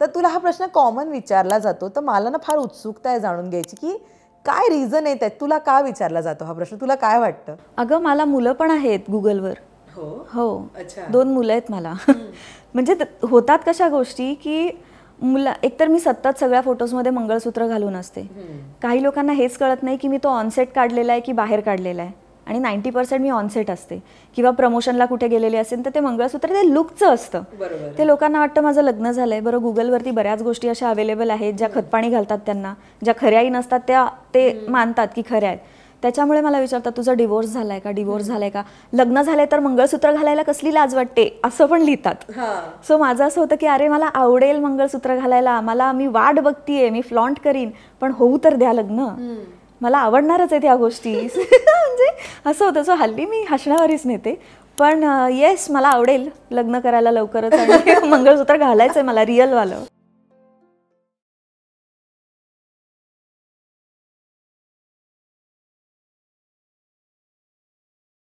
तर तुला हा प्रश्न कॉमन विचारला जातो तर मला ना फार उत्सुकता आहे जाणून घ्यायची की काय रिझन आहे त्यात तुला का विचारला जातो हा प्रश्न तुला काय वाटतं अगं मला मुलं पण आहेत गुगलवर हो हो अच्छा दोन मुलं आहेत मला म्हणजे होतात कशा गोष्टी की मुला एकतर मी सतत सगळ्या फोटोजमध्ये मंगळसूत्र घालून असते काही लोकांना हेच कळत नाही की मी तो ऑनसेट काढलेला आहे की बाहेर काढलेला आहे आणि नाईन्टी पर्सेंट मी ऑनसेट असते किंवा प्रमोशनला कुठे गेलेले असेल तर ते मंगळसूत्र ते लुकचं असतं ते लोकांना वाटतं माझं लग्न झालंय बरं गुगलवरती बऱ्याच गोष्टी अशा अवेलेबल आहेत ज्या खतपाणी घालतात त्यांना ज्या खऱ्याही नसतात त्या ते मानतात की खऱ्या आहेत त्याच्यामुळे मला विचारतात तुझा डिवोर्स झालाय का डिवोर्स झालाय का लग्न झालंय तर मंगळसूत्र घालायला कसली लाज वाटते असं पण लिहितात सो माझं असं होतं की अरे मला आवडेल मंगळसूत्र घालायला मला मी वाट बघतीये मी फ्लॉन्ट करीन पण होऊ तर द्या लग्न मला आवडणारच आहेत त्या गोष्टी म्हणजे असं होतं सो हल्ली मी हसण्यावरच नेते पण येस मला आवडेल लग्न करायला लवकरच मंगळसूत्र घालायचं आहे मला रिअलवालं